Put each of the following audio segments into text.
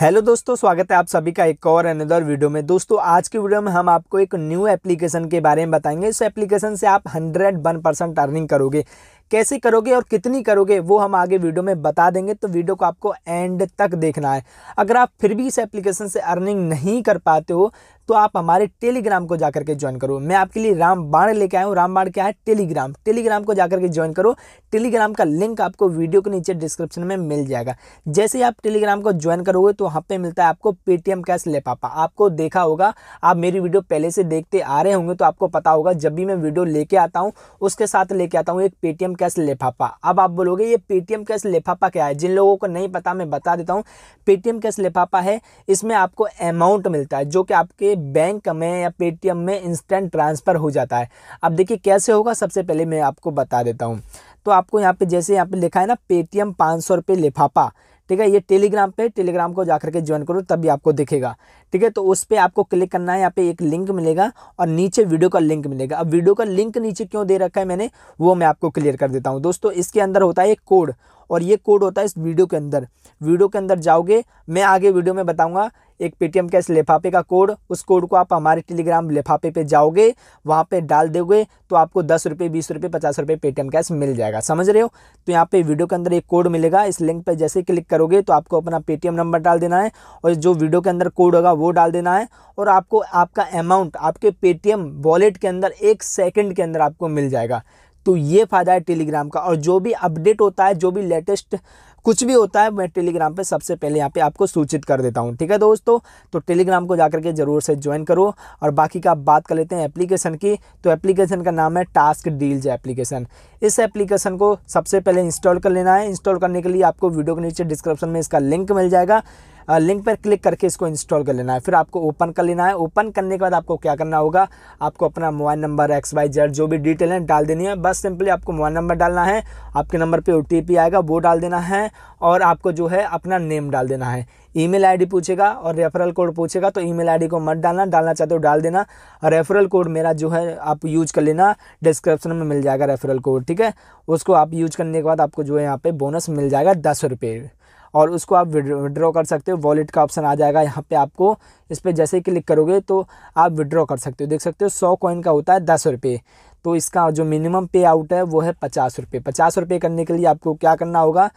hello दोस्तों स्वागत है आप सभी का एक और अनदर वीडियो में दोस्तों आज के वीडियो में हम आपको एक न्यू एप्लीकेशन के बारे में बताएंगे इस एप्लीकेशन से आप हंड्रेड वन परसेंट अर्निंग करोगे कैसे करोगे और कितनी करोगे वो हम आगे वीडियो में बता देंगे तो वीडियो को आपको एंड तक देखना है अगर आप फिर भी इस एप्लीकेशन से अर्निंग नहीं कर पाते हो तो आप हमारे टेलीग्राम को जाकर के ज्वाइन करो मैं आपके लिए राम बाण लेके आया हूँ राम बाण क्या है टेलीग्राम टेलीग्राम को जाकर के ज्वाइन करो टेलीग्राम का लिंक आपको वीडियो के नीचे डिस्क्रिप्शन में मिल जाएगा जैसे ही आप टेलीग्राम को ज्वाइन करोगे तो वहाँ पर मिलता है आपको पेटीएम कैश ले पापा आपको देखा होगा आप मेरी वीडियो पहले से देखते आ रहे होंगे तो आपको पता होगा जब भी मैं वीडियो लेके आता हूँ उसके साथ लेके आता हूँ एक पेटीएम कैश पापा अब आप बोलोगे ये पेटीएम कैश पापा क्या है जिन लोगों को नहीं पता मैं बता देता हूँ पेटीएम कैश पापा है इसमें आपको अमाउंट मिलता है जो कि आपके बैंक में या पेटीएम में इंस्टेंट ट्रांसफ़र हो जाता है अब देखिए कैसे होगा सबसे पहले मैं आपको बता देता हूँ तो आपको यहाँ पे जैसे यहाँ पे लिखा है ना पेटीएम पाँच सौ रुपये लिफाफा ठीक है ये टेलीग्राम पे टेलीग्राम को जाकर के ज्वाइन करो तभी आपको दिखेगा ठीक है तो उस पर आपको क्लिक करना है यहाँ पे एक लिंक मिलेगा और नीचे वीडियो का लिंक मिलेगा अब वीडियो का लिंक नीचे क्यों दे रखा है मैंने वो मैं आपको क्लियर कर देता हूँ दोस्तों इसके अंदर होता है एक कोड और ये कोड होता है इस वीडियो के अंदर वीडियो के अंदर जाओगे मैं आगे वीडियो में बताऊँगा एक पेटीएम कैश लिफाफे का कोड उस कोड को आप हमारे टेलीग्राम लिफाफे पे जाओगे वहाँ पे डाल दोगे तो आपको दस रुपये बीस रुपये पचास रुपये पेटीएम कैश मिल जाएगा समझ रहे हो तो यहाँ पे वीडियो के अंदर एक कोड मिलेगा इस लिंक पर जैसे क्लिक करोगे तो आपको अपना पेटीएम नंबर डाल देना है और जो वीडियो के अंदर कोड होगा वो डाल देना है और आपको आपका अमाउंट आपके पेटीएम वॉलेट के अंदर एक सेकेंड के अंदर आपको मिल जाएगा तो ये फ़ायदा है टेलीग्राम का और जो भी अपडेट होता है जो भी लेटेस्ट कुछ भी होता है मैं टेलीग्राम पे सबसे पहले यहाँ पे आपको सूचित कर देता हूँ ठीक है दोस्तों तो टेलीग्राम को जाकर के ज़रूर से ज्वाइन करो और बाकी का बात कर लेते हैं एप्लीकेशन की तो एप्लीकेशन का नाम है टास्क डील्स एप्लीकेशन इस एप्लीकेशन को सबसे पहले इंस्टॉल कर लेना है इंस्टॉल करने के लिए आपको वीडियो के नीचे डिस्क्रिप्शन में इसका लिंक मिल जाएगा लिंक पर क्लिक करके इसको इंस्टॉल कर लेना है फिर आपको ओपन कर लेना है ओपन करने के बाद आपको क्या करना होगा आपको अपना mobile number X Y Z जो भी डिटेल है डाल देनी है बस सिंपली आपको मोबाइल नंबर डालना है आपके नंबर पर ओ आएगा वो डाल देना है और आपको जो है अपना नेम डाल देना है ईमेल आईडी पूछेगा और रेफरल कोड पूछेगा तो ईमेल आईडी को मत डालना डालना चाहते हो तो डाल देना रेफरल कोड मेरा जो है आप यूज कर लेना डिस्क्रिप्शन में मिल जाएगा रेफरल कोड ठीक है उसको आप यूज करने के बाद आपको जो है यहाँ पे बोनस मिल जाएगा दस रुपये और उसको आप विड्रॉ कर सकते हो वॉलेट का ऑप्शन आ जाएगा यहाँ पे आपको इस पर जैसे क्लिक करोगे तो आप विड्रॉ कर सकते हो देख सकते हो सौ कॉइन का होता है दस रुपये तो इसका जो मिनिमम पे आउट है वो है पचास रुपये पचास रुपये करने के लिए आपको क्या करना होगा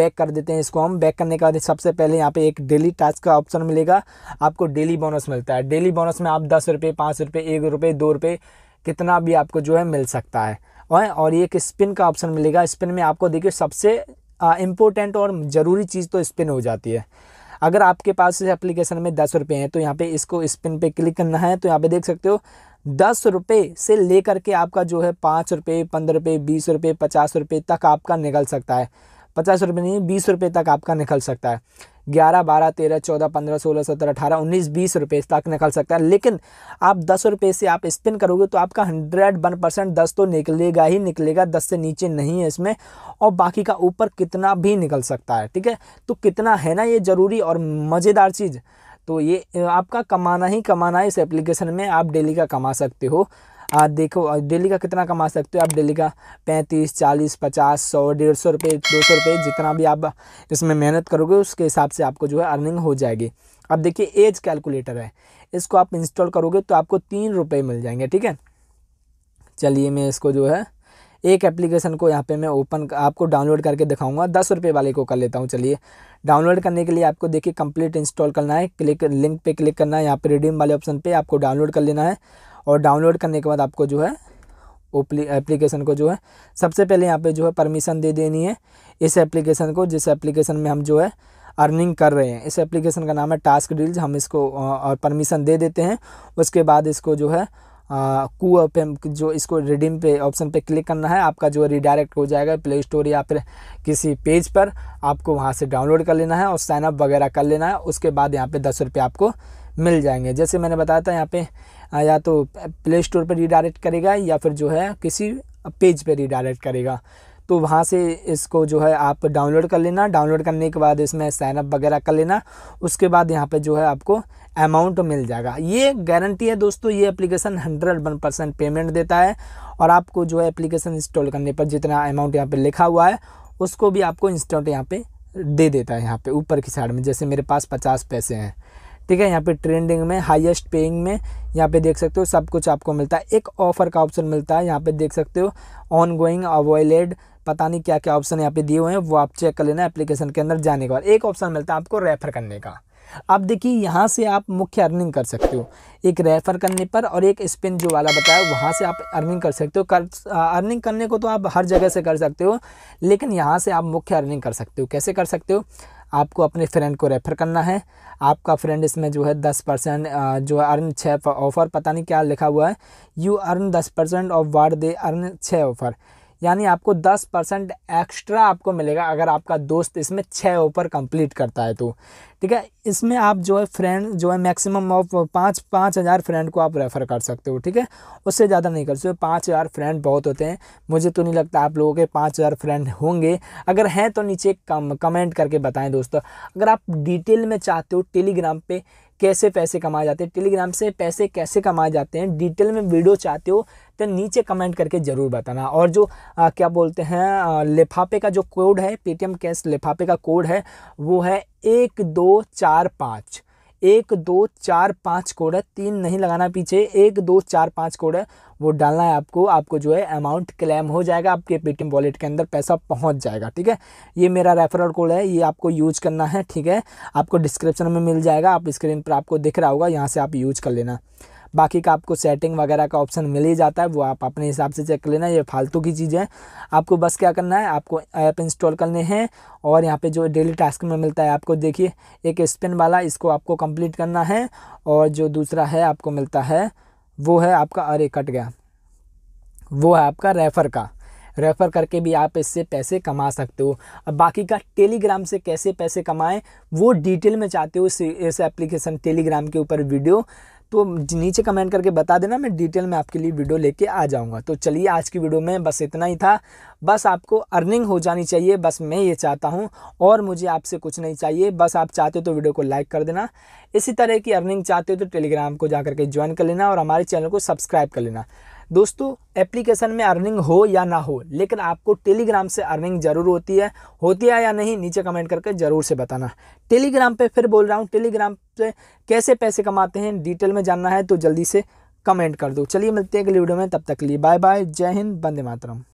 बैक कर देते हैं इसको हम बैक करने के बाद सबसे पहले यहाँ पे एक डेली टास्क का ऑप्शन मिलेगा आपको डेली बोनस मिलता है डेली बोनस में आप दस रुपये पाँच रुपये एक रुपये दो रुपये कितना भी आपको जो है मिल सकता है और ये एक स्पिन का ऑप्शन मिलेगा स्पिन में आपको देखिए सबसे इम्पोर्टेंट और ज़रूरी चीज़ तो स्पिन हो जाती है अगर आपके पास इस एप्लीकेशन में दस रुपये हैं तो यहाँ पे इसको स्पिन पे क्लिक करना है तो यहाँ पे देख सकते हो दस रुपये से लेकर के आपका जो है पाँच रुपये पंद्रह रुपये बीस रुपये पचास रुपये तक आपका निकल सकता है पचास रुपये नहीं बीस रुपये तक आपका निकल सकता है ग्यारह बारह तेरह चौदह पंद्रह सोलह सत्रह अठारह उन्नीस बीस रुपये तक निकल सकता है लेकिन आप दस रुपये से आप स्पिन करोगे तो आपका हंड्रेड वन परसेंट दस तो निकलेगा ही निकलेगा दस से नीचे नहीं है इसमें और बाकी का ऊपर कितना भी निकल सकता है ठीक है तो कितना है ना ये ज़रूरी और मज़ेदार चीज़ तो ये आपका कमाना ही कमाना है इस एप्लीकेशन में आप डेली का कमा सकते हो आप देखो डेली का कितना कमा सकते हो आप डेली का पैंतीस चालीस पचास सौ डेढ़ सौ रुपये दो सौ रुपये जितना भी आप इसमें मेहनत करोगे उसके हिसाब से आपको जो है अर्निंग हो जाएगी अब देखिए एज कैलकुलेटर है इसको आप इंस्टॉल करोगे तो आपको तीन रुपये मिल जाएंगे ठीक है चलिए मैं इसको जो है एक एप्लीकेशन को यहाँ पे मैं ओपन आपको डाउनलोड करके दिखाऊंगा दस रुपये वाले को कर लेता हूँ चलिए डाउनलोड करने के लिए आपको देखिए कंप्लीट इंस्टॉल करना है क्लिक लिंक पे क्लिक करना है यहाँ पे रिडीम वाले ऑप्शन पे आपको डाउनलोड कर लेना है और डाउनलोड करने के बाद आपको जो है एप्लीकेशन को जो है सबसे पहले यहाँ पर जो है परमिशन दे देनी है इस एप्लीकेशन को जिस एप्लीकेशन में हम जो है अर्निंग कर रहे हैं इस एप्लीकेशन का नाम है टास्क डील्स हम इसको और परमिशन दे देते हैं उसके बाद इसको जो है कू पे जो इसको रिडीम पे ऑप्शन पे क्लिक करना है आपका जो रिडायरेक्ट हो जाएगा प्ले स्टोर या फिर किसी पेज पर आपको वहाँ से डाउनलोड कर लेना है और साइनअप वगैरह कर लेना है उसके बाद यहाँ पे दस रुपये आपको मिल जाएंगे जैसे मैंने बताया था यहाँ पे या तो प्ले स्टोर पर रिडायरेक्ट करेगा या फिर जो है किसी पेज पे रिडायरेक्ट करेगा तो वहाँ से इसको जो है आप डाउनलोड कर लेना डाउनलोड करने के बाद इसमें साइनअप वगैरह कर लेना उसके बाद यहाँ पे जो है आपको अमाउंट मिल जाएगा ये गारंटी है दोस्तों ये application hundred one percent payment देता है और आपको जो है एप्लीकेशन इंस्टॉल करने पर जितना अमाउंट यहाँ पर लिखा हुआ है उसको भी आपको इंस्टॉल यहाँ पर दे देता है यहाँ पर ऊपर की साइड में जैसे मेरे पास पचास पैसे हैं ठीक है यहाँ पे ट्रेंडिंग में हाईएस्ट पेइंग में यहाँ पे देख सकते हो सब कुछ आपको मिलता है एक ऑफ़र का ऑप्शन मिलता है यहाँ पे देख सकते हो ऑन गोइंग अवॉयलेड पता नहीं क्या क्या ऑप्शन यहाँ पे दिए हुए हैं वो आप चेक कर लेना एप्लीकेशन के अंदर जाने के बाद एक ऑप्शन मिलता है आपको रेफ़र करने का अब देखिए यहाँ से आप मुख्य अर्निंग कर सकते हो एक रेफ़र करने पर और एक स्पिन जो वाला बताया वहाँ से आप अर्निंग कर सकते हो कर अर्निंग करने को तो आप हर जगह से कर सकते हो लेकिन यहाँ से आप मुख्य अर्निंग कर सकते हो कैसे कर सकते हो आपको अपने फ्रेंड को रेफ़र करना है आपका फ्रेंड इसमें जो है दस परसेंट जो है अर्न छः ऑफ़र पता नहीं क्या लिखा हुआ है यू अर्न दस percent of ward they earn छः ऑफ़र यानी आपको दस परसेंट एक्स्ट्रा आपको मिलेगा अगर आपका दोस्त इसमें छः ओवर कंप्लीट करता है तो ठीक है इसमें आप जो है फ्रेंड जो है मैक्सिमम ऑफ पाँच पाँच हज़ार फ्रेंड को आप रेफ़र कर सकते हो ठीक है उससे ज़्यादा नहीं कर सकते पाँच हज़ार फ्रेंड बहुत होते हैं मुझे तो नहीं लगता आप लोगों के पाँच हज़ार फ्रेंड होंगे अगर हैं तो नीचे कम कमेंट करके बताएं दोस्तों अगर आप डिटेल में चाहते हो टेलीग्राम पर कैसे पैसे कमाए जाते हैं टेलीग्राम से पैसे कैसे कमाए जाते हैं डिटेल में वीडियो चाहते हो तो नीचे कमेंट करके ज़रूर बताना और जो आ, क्या बोलते हैं लिफाफे का जो कोड है पेटीएम कैश लिफाफे का कोड है वो है एक दो चार पाँच एक दो चार पाँच कोड है तीन नहीं लगाना पीछे एक दो चार पाँच कोड है वो डालना है आपको आपको जो है अमाउंट क्लेम हो जाएगा आपके पेटीएम वॉलेट के अंदर पैसा पहुंच जाएगा ठीक है ये मेरा रेफरल कोड है ये आपको यूज करना है ठीक है आपको डिस्क्रिप्शन में मिल जाएगा आप स्क्रीन पर आपको दिख रहा होगा यहाँ से आप यूज कर लेना बाकी का आपको सेटिंग वगैरह का ऑप्शन मिल ही जाता है वो आप अपने हिसाब से चेक लेना ये फालतू की चीज़ है आपको बस क्या करना है आपको ऐप इंस्टॉल करने हैं और यहाँ पे जो डेली टास्क में मिलता है आपको देखिए एक स्पिन वाला इसको आपको कंप्लीट करना है और जो दूसरा है आपको मिलता है वो है आपका अरे कट गया वो है आपका रेफ़र का रेफ़र करके भी आप इससे पैसे कमा सकते हो अब बाकी का टेलीग्राम से कैसे पैसे कमाएं वो डिटेल में चाहते हो इस एप्लीकेशन टेलीग्राम के ऊपर वीडियो तो नीचे कमेंट करके बता देना मैं डिटेल में आपके लिए वीडियो लेके आ जाऊँगा तो चलिए आज की वीडियो में बस इतना ही था बस आपको अर्निंग हो जानी चाहिए बस मैं ये चाहता हूँ और मुझे आपसे कुछ नहीं चाहिए बस आप चाहते हो तो वीडियो को लाइक कर देना इसी तरह की अर्निंग चाहते हो तो टेलीग्राम को जा करके ज्वाइन कर लेना और हमारे चैनल को सब्सक्राइब कर लेना दोस्तों एप्लीकेशन में अर्निंग हो या ना हो लेकिन आपको टेलीग्राम से अर्निंग ज़रूर होती है होती है या नहीं नीचे कमेंट करके ज़रूर से बताना टेलीग्राम पे फिर बोल रहा हूँ टेलीग्राम से कैसे पैसे कमाते हैं डिटेल में जानना है तो जल्दी से कमेंट कर दो चलिए मिलते हैं अगले वीडियो में तब तक के लिए बाय बाय जय हिंद बंदे मातरम